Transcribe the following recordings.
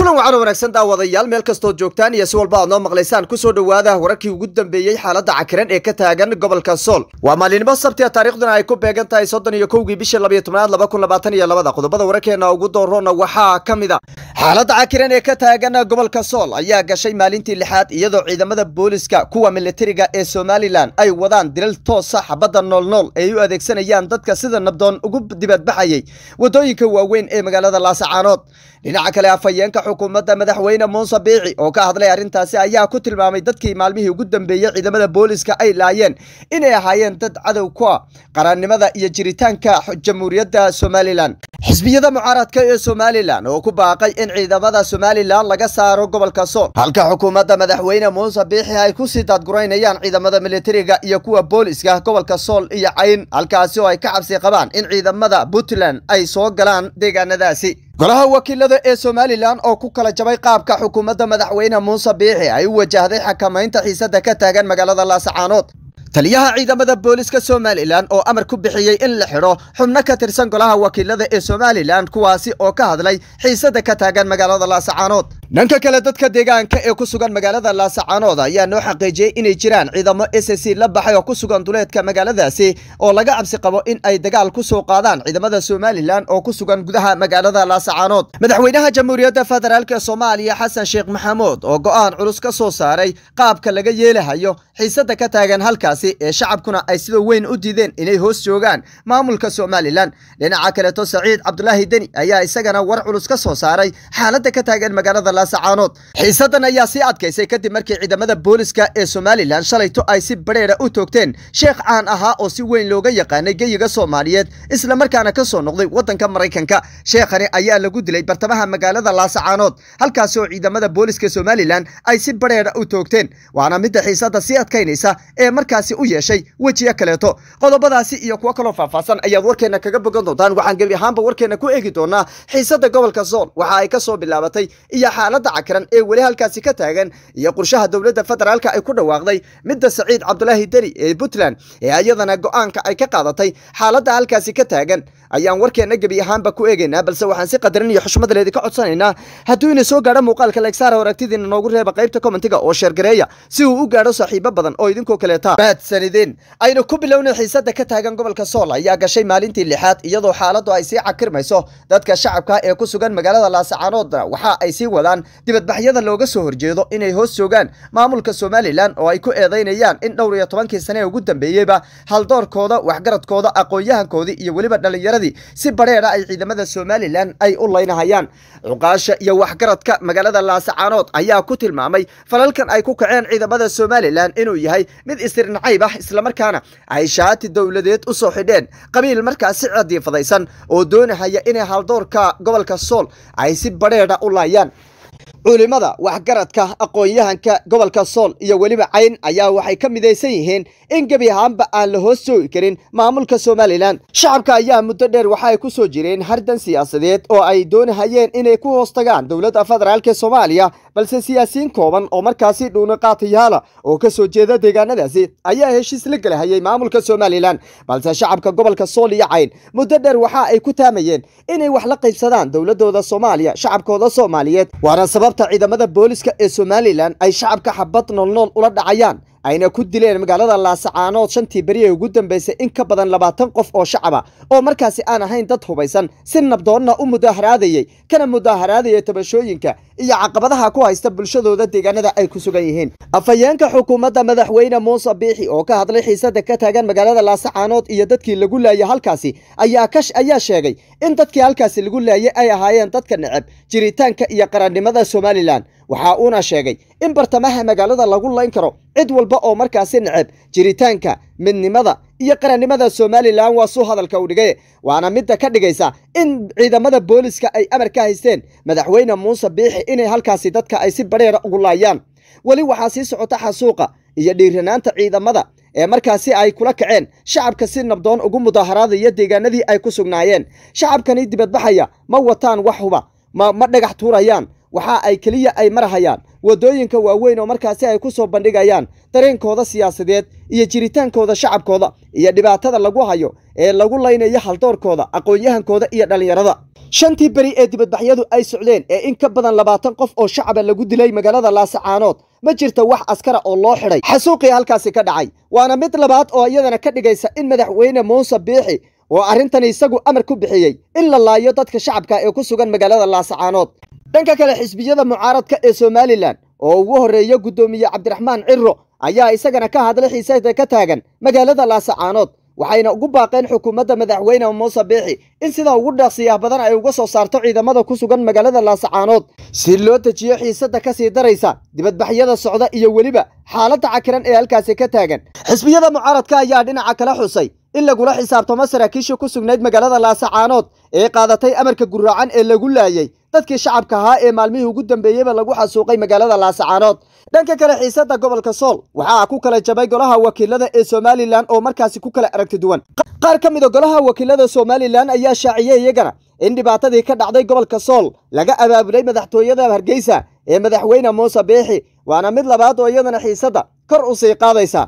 kulan wacan wanaagsan daawadayaal meel kastoo joogtaan iyo si walba aad noo maqlaysaan kusoo dhowaada wararkii ugu dambeeyey xaaladda cakiran ee ka taagan gobolka sool waa maalinimo sabtiya ah taarikhduna ay ku beegan tahay soddon iyo kowgii bishii labayo tobnaad laba kun labaatan iyo labada qodobada wararkeena ugu doorroona waxaa ka mid a xaaladda cakiran ee ka taagan gobolka sool ayaa gashay maalintii lixaad iyadoo ciidamada booliska kuwa militariga ee somalilan ay wadaan dilal toosa xabadda noolnool ay u adeegsanayaan dadka sida nabdoon ugu dibadbaxayay wadooyinka waaweyn ee magaalada laasacaanood dhinaca kale afhayeenka xukuumadda madaxweyne muuse biici oo ka hadlay arrintaasi ayaa ku tilmaamay dadkii maalmihii ugu dambeeyey ciidamada booliiska ay laayeen inay ahaayeen dad cadow kua ah, qarannimada iyo jiritaanka jamhuuriyadda somalilan xisbiyada mucaaradka ee somalilan oo ku baaqay in ciidamada somalilan laga saaro gobolka sool halka xukuumadda madaxweyne muuse biixi ay ku sii daadguraynayaan ciidamada militariga iyo kuwa booliska gobolka sool iyo cayn halkaasi oo ay ka cabsi qabaan in ciidamada puntland ay soo galaan deegaanadaasi golaha wakiilada ee somalilan oo ku kala jabay qaabka xukuumadda madaxweyne muuse biixi ay wajahday xakamaynta xiisadda ka taagan magaalada laasacaanood taliyaha ciidamada booliska somalilan oo amar ku bixiyey in la xidho xubno ka tirsan golaha wakiilada ee somalilan kuwaasi oo ka hadlay xiisadda ka taagan magaalada laasacaanood dhanka kale dadka deegaanka ee ku sugan magaalada laasacaanood ayaa noo xaqiijiyey inay jiraan ciidamo s c la baxay oo ku sugan duleedka magaaladaasi oo laga cabsi qabo in ay dagaal ku soo qaadaan ciidamada somalilan oo ku sugan gudaha magaalada laasacaanood madaxweynaha jamhuuriyadda federaalk ee soomaaliya xasan sheekh maxamuud oo go'aan culus ka soo saaray qaabka laga yeelahayo xiisadda ka taagan halkaas taasi ee shacabkuna ay sida weyn u diideen inay hoos joogaan maamulka somalilan dhinaca kaleeto saciid cabdulaahi deni ayaa isagana war culus ka soo saaray xaaladda ka taagan magaalada laasacaanood xiisadan ayaa sii adkaysay kadib markii ciidamada booliska ee somalilan shalayto ay si bareera u toogteen sheekh caan ahaa oo si weyn looga yaqaanay geyiga soomaaliyeed islamarkaana ka soo noqday waddanka maraykanka sheekhani ayaa lagu dilay bartamaha magaalada laasacaanood halkaas oo ciidamada booliska somalilan ay si bareera u toogteen waana midda xiisada sii adkaynaysa ee markaasi sidaasi u yeeshay wejiya e kaleeto qodobadaasi iyo kuwo kaloo faahfaahsan ayaad warkeenna kaga bogan doontaan waxaan gebi ahaanba warkeenna ku eegi doonaa xiisadda gobolka sool waxa ay ka soo bilaabatay iyo xaaladda cakiran ee weli halkaasi ka taagan iyo qurshaha dowladda federaalka ay ku dhawaaqday midda saciid cabdulaahi deri ee puntland ee iyadana go'aanka ay ka qaadatay xaaladda halkaasi ka taagan ayaan warkeena gebi ahaanba ku eegaynaa balse waxaan si qadarin iyo xushmad leedi ka codsanaynaa hadduu ina soo gaadho muuqaalka leegsaara aragtidiina noogu reeba qaybta kommentiga oo sheergareeya si uu u gaadho saaxiibo badan oo idinkoo kaleeta mahadsanidin aynu ku bilownay xiisadda ka taagan gobolka sool ayaa gashay maalintii lixaad iyadoo xaaladdu ay sii cakirmayso dadka shacabka ee ku sugan magaalada laasacaanoodna waxa ay sii wadaan dibadbaxyada looga soo horjeedo inay hoos joogaan maamulka somalilan oo ay ku eedaynayaan in dhowr iyo tobankii sane ugu dambeeyeyba haldoorkooda waxgaradkooda aqoon-yahankoodii iyo weliba dhalinyarada degmadii si bareera ay ciidamada somalilan ay u laynahayaan cuqaasha iyo waxgaradka magaalada laasacaanood ayaa ku tilmaamay falalkan ay ku kaceen ciidamada somalilan inuu yahay mid isirnacayb ah islamarkaana ay shaati dowladeed u soo xidheen qabiil si cadiifadaysan oo doonahaya inay haldoorka gobolka sool ay si bareedha u laayaan culimada waxgaradka aqoon-yahanka gobolka sool iyo weliba cayn ayaa waxay ka midaysan yihiin in gebi ahaanba aan la hoos joogi karin maamulka somalilan shacabka ayaa muddo dheer waxaay ay ku soo jireen hardan siyaasadeed oo ay doonahayeen inay ku hoos tagaan dowladda federaalka soomaaliya balse siyaasiyiin kooban oo markaasi dhuunaqaatayaala ah oo ka soo jeeda deegaanadaasi ayaa heshiis la gelahayay maamulka somalilan balse shacabka gobolka sool iyo cayn muddo dheer waxa ay ku taamayeen inay wax la qaybsadaan dowladooda soomaaliya shacabkooda soomaaliyeed waana sababta ciidamada booliska ee somalilan ay shacabka xabad nool nool ula dhacayaan ayna ku dileen magaalada laasacaanood shantii beri ee ugu dambaysay in ka badan labaatan qof oo shacaba oo markaasi aan ahayn dad hubaysan si nabdoonna u mudaaharaadayey kana mudaaharaadaya tabashooyinka iyo caqabadaha ku haysta bulshadooda deegaanada ay ku sugan yihiin afhayeenka xukuumadda madaxweyne muuse biixi oo ka hadlay xiisadda ka taagan magaalada laasacaanood iyo dadkii lagu laayay halkaasi ayaa kash ayaa sheegay in dadkii halkaasi lagu laayay ay ahaayeen dadka neceb jiritaanka iyo qarannimada somalilan waxa uuna sheegay in bartamaha magaalada lagu layn karo cid walba oo markaasi neceb jiritaanka midnimada iyo qarannimada somalilan waa suu hadalka u dhigay waana midda ka dhigaysa in ciidamada booliiska ay amar ka haysteen madaxweyne muuse biixi inay halkaasi dadka ay si badheera ugu laayaan weli waxaa sii socota xasuuqa iyo dhiiranaanta ciidamada ee markaasi ay kula kaceen shacabka si nabdoon ugu mudaaharaadaya deegaanadii ay ku sugnaayeen shacabkani dibadbaxaya ma wataan wax huba ma dhagax tuurayaan waxa ay keliya ay marahayaan waddooyinka waaweyn oo markaasi ay ku soo bandhigayaan dareenkooda siyaasadeed iyo jiritaankooda shacabkooda iyo dhibaatada lagu hayo ee lagu laynayo haldoorkooda aqoonyahankooda iyo dhallinyarada shantii beri ee dibadbaxyadu ay socdeen ee in ka badan labaatan qof oo shacaba lagu dilay magaalada laasacaanood ma jirta wax askara oo loo xidhay xasuuqii halkaasi ka dhacay waana mid labaad oo iyadana ka dhigaysa in madaxweyne muuse biixi oo arrintan isagu amar ku bixiyey in la laayo dadka shacabka ee ku sugan magaalada laasacaanood dhanka kale xisbiyada mucaaradka ee somalilan oo ugu horreeya guddoomiye cabdiraxmaan ciro ayaa isagana ka hadlay xiisada ka taagan magaalada laasacaanood waxayna ugu baaqeen xukuumadda madaxweyne muuse biixi in sida ugu dhaqsiyaah badan ay uga soo saarto ciidamada ku sugan magaalada laasacaanood si loo dejiyo xiisadda ka sii daraysa dibadbaxyada socda iyo weliba xaaladda cakiran ee halkaasi ka taagan xisbiyada mucaaradka ayaa dhinaca kala xusay in lagula xisaabtamo saraakiisha ku sugnayd magaalada laasacaanood ee qaadatay amarka guraacan ee lagu laayay dadkii shacabka ahaa ee maalmihii ugu dambeeyeyba lagu xasuuqay magaalada laasacaanood dhanka kale xiisadda gobolka sool waxaa ku kala jabay golaha wakiilada ee somalilan oo markaasi ku kala aragti duwan qaar ka mida ah golaha wakiilada somalilan ayaa shaaciyey iyagana in dhibaatadii ka dhacday gobolka sool laga abaabulay madaxtooyada hargeysa ee madaxweyne muuse beexi waana mid labaad oo iyadana xiisadda kor u sii qaadaysa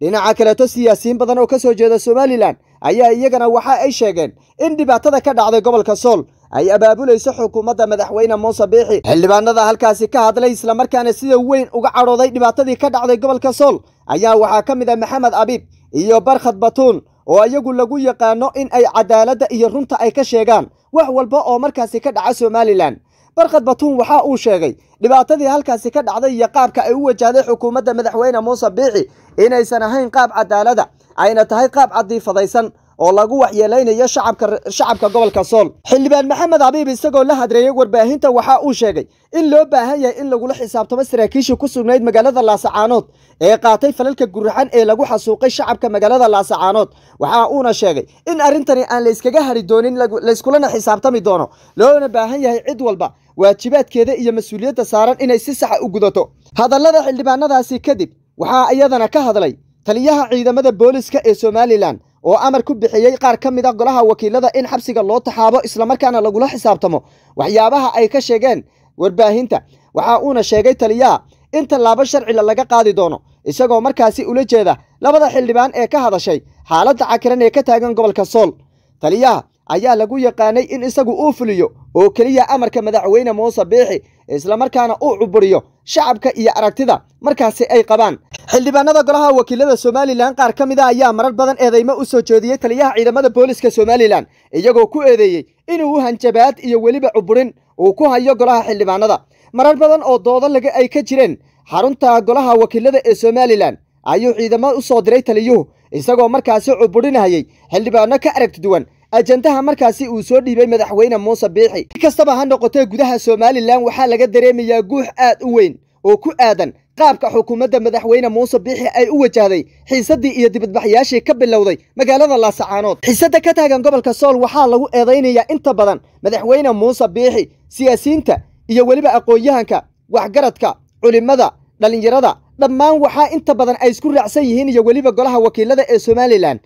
dhinaca kaleeto siyaasiyiin badan oo ka soo jeeda somalilan ayaa iyagana waxa ay sheegeen in dhibaatada ka dhacday gobolka sool ay abaabulayso xukuumadda madaxweyne muuse biixi xildhibaanada halkaasi ka hadlay islamarkaana sida weyn uga cadhooday dhibaatadii ka dhacday gobolka sool ayaa waxaa ka mid ah maxamed abiib iyo barkhad batuun oo iyagu lagu yaqaano in ay cadaaladda iyo runta ay ka sheegaan wax walba oo markaasi ka dhaca somalilan barkhad batuum waxa uu sheegay dhibaatadii halkaasi ka dhacday iyo qaabka ay u wajahday xukuumadda madaxweyne muuse biici inaysan ahayn qaab cadaalada ayna tahay qaab cadiifadaysan oo lagu waxyeelaynayo shacabka gobolka sool xildhibaan maxamed habiib isagoo la hadreeyey warbaahinta waxa uu sheegay in loo baahan yahay in lagula xisaabtamo saraakiishii ku sugnayd magaalada laasacaanood ee qaatay falalka guraxan ee lagu xasuuqay shacabka magaalada laasacaanood waxa uuna sheegay in arrintani aan layskaga hari doonin layskulana xisaabtami doono loona baahan yahay cid walba waajibaadkeeda iyo mas-uuliyadda saaran inay si saxa u gudato hadallada xildhibaanadaasi kadib waxaa iyadana ka hadlay taliyaha ciidamada booliiska ee somalilan oo amar ku bixiyey qaar ka mid a ah golaha wakiilada in xabsiga loo taxaabo islamarkaana lagula xisaabtamo waxyaabaha ay ka sheegeen warbaahinta waxa uuna sheegay taliyaha in tallaabo sharcila laga qaadi doono isagoo markaasi ula jeeda labada xildhibaan ee ka hadashay xaaladda cakiran ee ka taagan gobolka sool taliyaha ayaa lagu yaqaanay in isagu uu fuliyo oo keliya amarka madaxweyne muuse biixi islamarkaana uu cuburiyo shacabka iyo aragtida markaasi ay qabaan xildhibaanada golaha wakiilada somalilan qaar ka mid a ah ayaa marar badan eedeymo u soo jeediyey taliyaha ciidamada booliska somalilan iyagoo ku eedeeyey inuu hanjabaad iyo weliba cuburin uu ku hayo golaha xildhibaanada marar badan oo doodo laga ay ka jireen xarunta golaha wakiilada ee somalilan ayuu ciidamo u soo diray taliyuhu isagoo markaasi cuburinahayey xildhibaano ka aragti duwan ajandaha markaasi uu soo dhiibay madaxweyne muuse biixi si kastaba ha noqotee gudaha somalilan waxaa laga dareemayaa guux aad u weyn oo ku aadan qaabka xukuumadda madaxweyne muuse biixi ay u wajahday xiisaddii iyo dibadbaxyaashii ka bilowday magaalada laasacaanood xiisadda ka taagan gobolka sool waxaa lagu eedaynayaa inta badan madaxweyne muuse biixi siyaasiinta iyo weliba aqoon-yahanka waxgaradka culimmada dhallinyarada dhammaan waxaa inta badan ay isku raacsan yihiin iyo weliba golaha wakiilada ee somalilan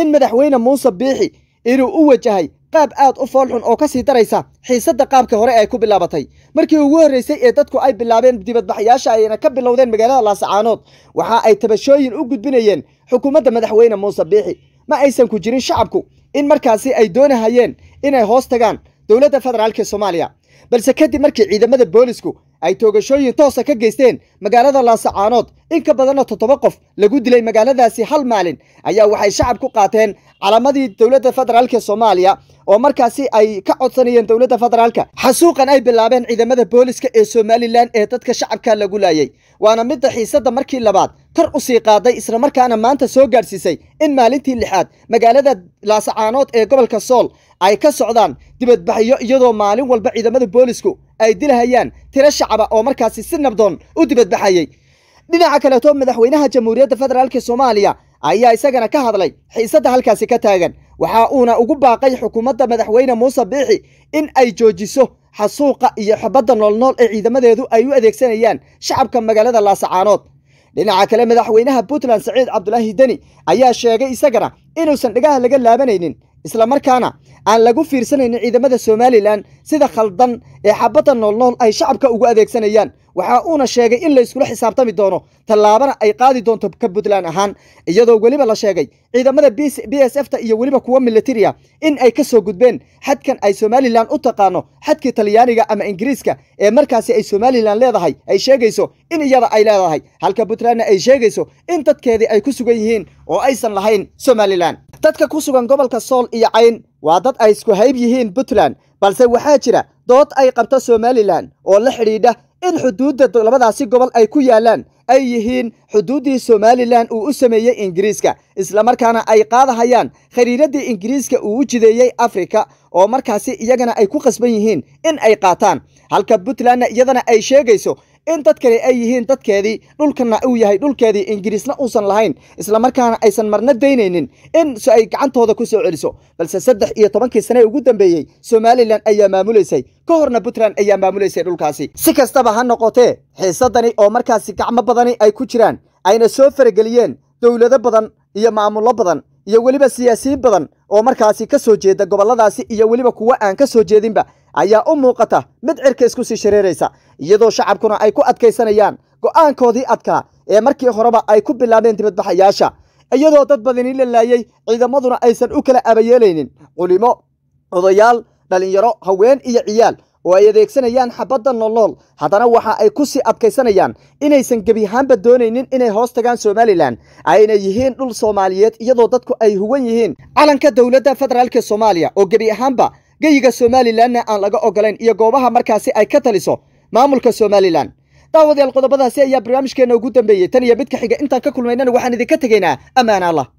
in madaxweyne muuse biixi inuu u wajahay qaab aad u foolxun oo ka sii daraysa xiisadda qaabka hore ay ku bilaabatay markii ugu horreysay ee dadku ay bilaabeen dibadbaxyaasha ayna ka bilowdeen magaalada laasacaanood waxa ay tabashooyin u gudbinayeen xukuumadda madaxweyne muuse biixi ma aysan ku jirin shacabku in markaasi ay doonahayeen inay hoos tagaan dowladda federaalk soomaaliya balse kadib markii ciidamada booliisku ay toogashooyin toosa ka geysteen magaalada laasacaanood in ka badanna toddoba qof lagu dilay magaaladaasi hal maalin ayaa waxay shacab ku qaateen calamadii dowladda federaalka soomaaliya oo markaasi ay ka codsanayeen dowladda federaalka xasuuqan ay bilaabeen ciidamada booliska ee somalilan ee dadka shacabka lagu laayay waana midda xiisadda markii labaad tar u sii qaaday markaana maanta soo gaadhsiisay in maalintii lixaad magaalada laasacaanood ee gobolka sool ay ka socdaan dibadbaxyo iyadoo maalin walba ciidamada booliisku ay dilahayaan tiro shacaba oo markaasi si nabdoon u dibadbaxayay dhinaca kaleeto madaxweynaha jamhuuriyadda federaalka soomaaliya ayaa isagana ka hadlay xiisadda halkaasi ka taagan waxa uuna ugu baaqay xukuumadda madaxweyne muuse biixi in ay joojiso xasuuqa iyo xubadda noolnool ee ciidamadeedu ay u adeegsanayaan shacabka magaalada laasacaanood dhinaca kale madaxweynaha puntland saciid cabdulaahi deni ayaa sheegay isagana inuusan dhagaha laga laabanaynin isla markaana aan lagu fiirsanaynin ciidamada somalilan sida khaldan ee xabadda noolnool ay shacabka ugu adeegsanayaan waxa uuna sheegay in la yskula xisaabtami doono tallaabana ay qaadi doonto ka puntland ahaan iyadoo weliba la sheegay ciidamada b s f ta iyo weliba kuwa militariya in ay ka soo gudbeen xadkan ay somalilan u taqaano xadkii talyaaniga ama ingiriiska ee markaasi ay somalilan leedahay ay sheegayso in iyada ay leedahay halka puntlandna ay sheegayso in dadkeedii ay ku sugan yihiin oo aysan lahayn somalilan dadka ku sugan gobolka sool iyo cayn waa dad ay isku hayb yihiin puntland balse waxaa jira dood ay qabta somalilan oo la xidhiidha in xuduudda labadaasi gobol ay ku yaallaan ay yihiin xuduuddii somalilan uu u sameeyey ingiriiska isla markaana ay qaadahayaan khariiraddii ingiriiska uu u jideeyey afrika oo markaasi iyagana ay ku qasban yihiin in ay qaataan halka puntlandna iyadana ay sheegayso in dad kale ay yihiin dadkeedii dhulkana uu yahay dhulkeedii ingiriisna uusan lahayn islamarkaana aysan marna daynaynin in ay gacantooda ku soo celiso balse saddex iyo tobankii sane ugu dambeeyey somalilan ayaa maamulaysay ka horna puntland ayaa maamulaysay dhulkaasi si kastaba ha noqotee xiisadani oo markaasi gacmo badani ay ku jiraan ayna soo farageliyeen dowlado badan iyo maamulo badan iyo weliba siyaasiyin badan oo markaasi ka soo jeeda gobolladaasi iyo weliba kuwa aan ka soo jeedinba ayaa u muuqata mid cirka isku sii shareeraysa iyadoo shacabkuna ay ku adkaysanayaan go'aankoodii adkaa ee markii horeba ay ku bilaabeen dibadbaxayaasha iyadoo dad badanii la laayey ciidamaduna aysan u kala abayeelaynin culimo odayaal dhallinyaro haween iyo ciyaal oo ay adeegsanayaan xabadda nolol haddana waxa ay ku sii adkaysanayaan inaysan gebiahaanba doonaynin inay hoos tagaan somalilan ayna yihiin dhul soomaaliyeed iyadoo dadku ay huwan yihiin calanka dowladda federaalk soomaaliya oo gebi ahaanba geyiga somalilanna aan laga ogolayn iyo goobaha markaasi ay ka taliso maamulka somalilan daawadeel qodobadaasi ayaa barnaamijkeenna ugu dambeeyey tan iyo midka xiga intaan ka kulmaynana waxaan idinka tegaynaa ammaan allah